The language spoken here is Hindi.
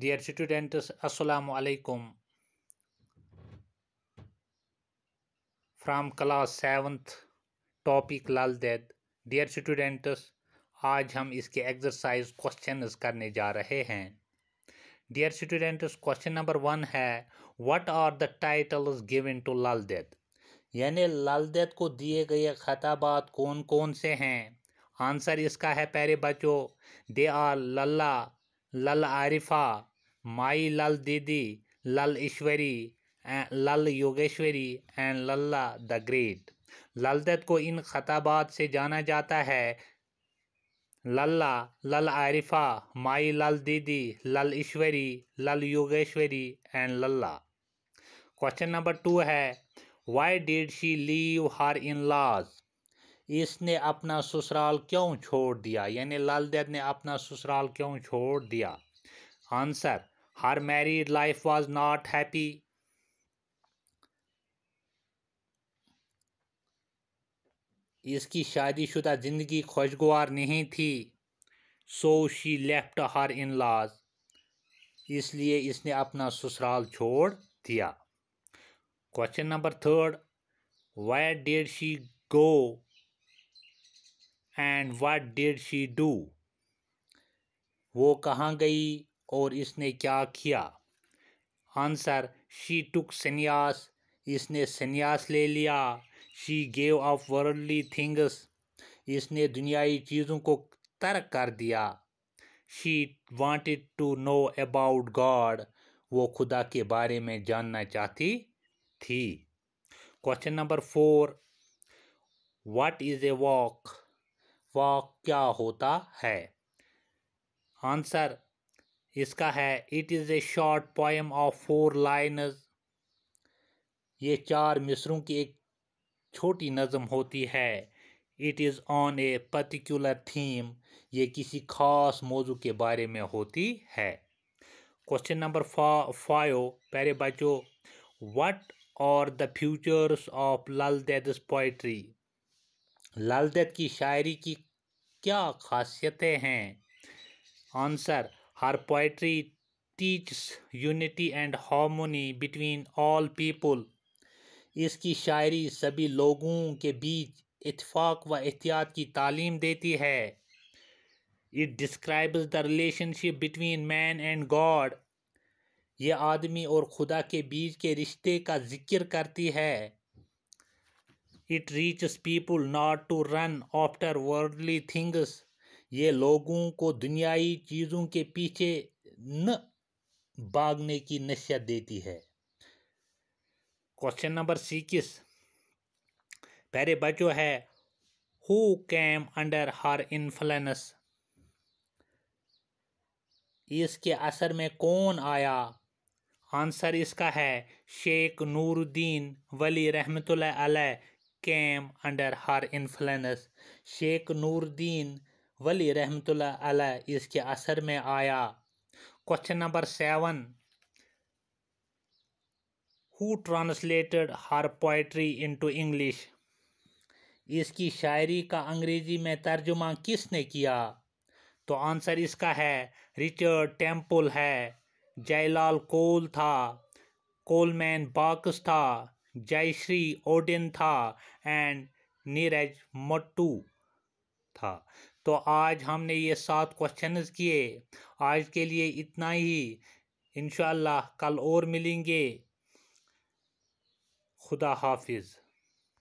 डियर students, असलकुम from class class seventh topic Lal Ded dear students आज हम इसके एक्सरसाइज क्वेश्चन करने जा रहे हैं dear students question number one है what are the titles given to Lal Ded यानी लाल दैद को दिए गए खताबात कौन कौन से हैं आंसर इसका है पहले बच्चों दे आर लल्ला लल Arifa Mai Lal Didi Lal Ishwari Lal Yogeshwari and Lalla the great दत्त को इन खताबात से जाना जाता है लल्ला लल आरिफा माई लल दीदी Lal Ishwari Lal Yogeshwari and Lalla question number two है why did she leave her in laws इसने अपना ससुराल क्यों छोड़ दिया यानी दैद ने अपना ससुराल क्यों छोड़ दिया answer Her married life was not happy. इसकी शादीशुदा ज़िंदगी खुशगवार नहीं थी so she left her in लाज इसलिए इसने अपना ससुराल छोड़ दिया question number third why did she go and what did she do वो कहाँ गई और इसने क्या किया आंसर शी टुक सन्यास इसने सन्यास ले लिया she gave off worldly things इसने दुनियाई चीज़ों को तर्क कर दिया she wanted to know about God वो खुदा के बारे में जानना चाहती थी question number four what is a vakh vakh क्या होता है आंसर इसका है it is a short poem of four lines ये चार मिसरों की एक छोटी नज़म होती है it is on a particular theme ये किसी खास मौजू के बारे में होती है क्वेश्चन नंबर फाइव पहले बच्चों what are the features of Lal Ded poetry Lal Ded की शायरी की क्या खासियतें हैं answer her poetry teaches unity and harmony between all people. इसकी शायरी सभी लोगों के बीच इतफाक़ व एहतियात की तालीम देती है it describes the relationship between man and God ये आदमी और खुदा के बीच के रिश्ते का जिक्र करती है it teaches people not to run after worldly things ये लोगों को दुनियाई चीज़ों के पीछे न भागने की नसीहत देती है क्वेश्चन नंबर सिक्स पहले बचो है who came under her influence इसके असर में कौन आया आंसर इसका है Sheikh Nooruddin Wali Rahmat came under her influence Sheikh Nooruddin Wali Rahmat इसके असर में आया question number seven who translated her poetry into English इसकी शायरी का अंग्रेज़ी में तर्जुमा किसने किया तो आंसर इसका है रिचर्ड टेम्पल है जयलाल कोल था कोलमैन बाक्स था जयश्री ओडिन था एंड नीरज मट्टू था तो आज हमने ये सात क्वेश्चन किए आज के लिए इतना ही इन कल और मिलेंगे खुदा हाफिज़